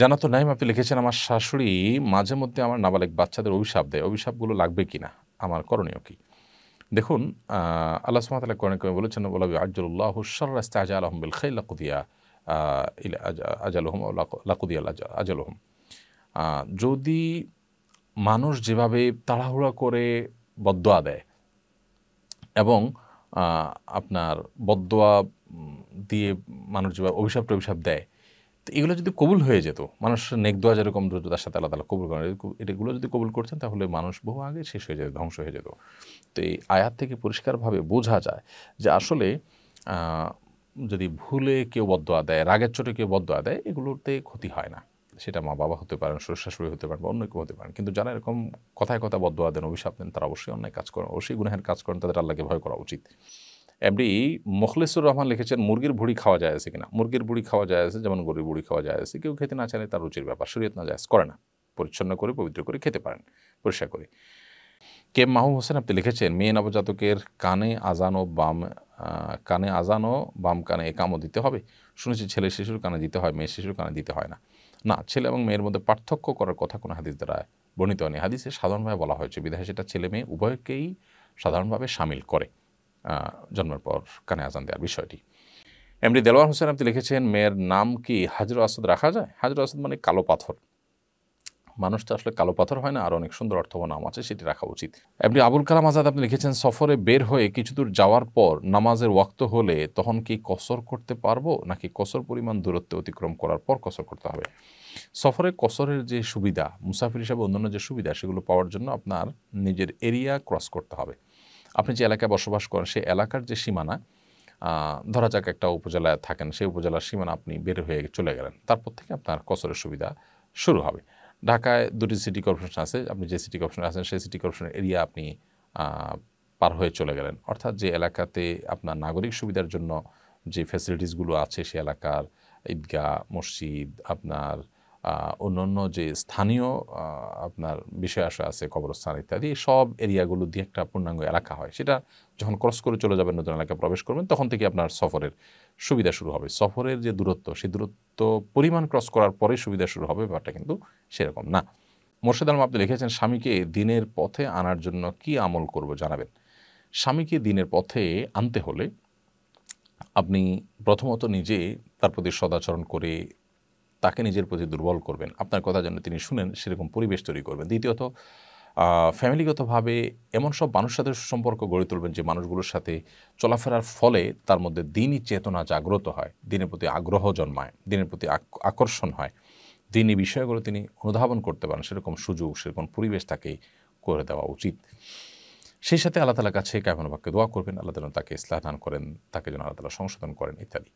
জানা তো নাইম আপনি লিখেছেন আমার শাশুড়ি মাঝে মধ্যে আমার নাবালেক বাচ্চাদের অভিশাপ দেয় অভিশাপগুলো লাগবে কি না আমার করণীয় কি দেখুন আল্লাহ সুমাতাল্লাহ কোরআন কমে বলেছেন বলবি আজ্জুল্লাহ রাস্তা আজ আলহম বিল খাই লাকুদিয়া আজালহম লাকুদিয়া আলহম যদি মানুষ যেভাবে তাড়াহুড়া করে বদোয়া দেয় এবং আপনার বদোয়া দিয়ে মানুষ যেভাবে অভিশাপ টভিশাপ দেয় এগুলো যদি কবুল হয়ে যেত মানুষ নেক দোয়া যেরকম তার সাথে আল্লাহ তালা কবুল করেন এগুলো যদি কবুল করছেন তাহলে মানুষ বহু আগে শেষ হয়ে যেত ধ্বংস হয়ে যেত তো এই আয়াত থেকে পরিষ্কারভাবে বোঝা যায় যে আসলে যদি ভুলে কেউ বদয়া দেয় রাগের চোটে কেউ বদয়া দেয় এগুলোতে ক্ষতি হয় না সেটা মা বাবা হতে পারেন শ্বশুর হতে পারেন বা অন্য কেউ হতে পারেন কিন্তু যারা এরকম কথায় কথা বদয়া দেন অভিশাপ দেন তারা অবশ্যই অন্যায় কাজ করেন অবশ্যই গুনহের কাজ করেন তাদের আল্লাহকে ভয় করা উচিত এমডি মখলেশ্বর রহমান লিখেছেন মুরগির ভুড়ি খাওয়া যায় আছে কিনা মুরগির ভুড়ি খাওয়া যায় আছে যেমন গরুর ভুড়ি খাওয়া যায় আছে কেউ খেতে না চাইলে তার রুচির ব্যাপার শরীয়ত না যায় করে না পরিচ্ছন্ন করে পবিত্র করে খেতে পারেন পরিষ্কার করে কে মাহবুব হোসেন আপনি লিখেছেন মেয়ে নবজাতকের কানে আজান ও বাম কানে আজান ও বাম কানে একামও দিতে হবে শুনেছি ছেলে শিশুর কানে দিতে হয় মেয়ে শিশুর কানে দিতে হয় না না ছেলে এবং মেয়ের মধ্যে পার্থক্য করার কথা কোনো হাদিস দ্বারা বর্ণিত হয়নি হাদিসে সাধারণভাবে বলা হয়েছে বিধায় সেটা ছেলে মেয়ে উভয়কেই সাধারণভাবে সামিল করে জন্মের পর কানে আজান দেওয়ার বিষয়টি এমডি দেলোয়ার হোসেন আপনি লিখেছেন মেয়ের নাম কি হাজির আসাদ রাখা যায় হাজির আসাদ মানে কালো পাথর মানুষটা আসলে কালো পাথর হয় না আর অনেক সুন্দর অর্থবহ নাম আছে সেটি রাখা উচিত এমনি আবুল কালাম আজাদ আপনি লিখেছেন সফরে বের হয়ে কিছু দূর যাওয়ার পর নামাজের ওয়াক্ত হলে তখন কি কসর করতে পারবো নাকি কসর পরিমাণ দূরত্ব অতিক্রম করার পর কসর করতে হবে সফরে কসরের যে সুবিধা মুসাফির হিসাবে অন্যান্য যে সুবিধা সেগুলো পাওয়ার জন্য আপনার নিজের এরিয়া ক্রস করতে হবে আপনি যে এলাকায় বসবাস করেন সেই এলাকার যে সীমানা ধরা যাক একটা উপজেলায় থাকেন সেই উপজেলার সীমানা আপনি বের হয়ে চলে গেলেন তারপর থেকে আপনার কসরের সুবিধা শুরু হবে ঢাকায় দুটি সিটি কর্পোরেশন আছে আপনি যে সিটি কর্পোরেশন আছেন সেই সিটি কর্পোরেশন এরিয়া আপনি পার হয়ে চলে গেলেন অর্থাৎ যে এলাকাতে আপনার নাগরিক সুবিধার জন্য যে ফ্যাসিলিটিসগুলো আছে সে এলাকার ঈদগাহ মসজিদ আপনার অন্য যে স্থানীয় আপনার বিষয় আসা আছে কবরস্থান ইত্যাদি সব এরিয়াগুলো দিয়ে একটা পূর্ণাঙ্গ এলাকা হয় সেটা যখন ক্রস করে চলে যাবেন নতুন এলাকায় প্রবেশ করবেন তখন থেকে আপনার সফরের সুবিধা শুরু হবে সফরের যে দূরত্ব সেই দূরত্ব পরিমাণ ক্রস করার পরে সুবিধা শুরু হবে ব্যাপারটা কিন্তু সেরকম না মোর্শেদ আলম আপনি লিখেছেন স্বামীকে দিনের পথে আনার জন্য কি আমল করব জানাবেন স্বামীকে দিনের পথে আনতে হলে আপনি প্রথমত নিজে তার প্রতি সদাচরণ করে তাকে নিজের প্রতি দুর্বল করবেন আপনার কথা যেন তিনি শুনেন সেরকম পরিবেশ তৈরি করবেন দ্বিতীয়ত ফ্যামিলিগতভাবে এমন সব মানুষ সাথে সম্পর্ক গড়ে তুলবেন যে মানুষগুলোর সাথে চলাফেরার ফলে তার মধ্যে দিনই চেতনা জাগ্রত হয় দিনের প্রতি আগ্রহ জন্মায় দিনের প্রতি আকর্ষণ হয় দিনই বিষয়গুলো তিনি অনুধাবন করতে পারেন সেরকম সুযোগ সেরকম পরিবেশ তাকে করে দেওয়া উচিত সেই সাথে আল্লাহ তালার কাছে কেমন বাক্যে দোয়া করবেন আল্লাহ তালা তাকে ইসলাহ দান করেন তাকে যেন আল্লাহ তালা সংশোধন করেন ইত্যাদি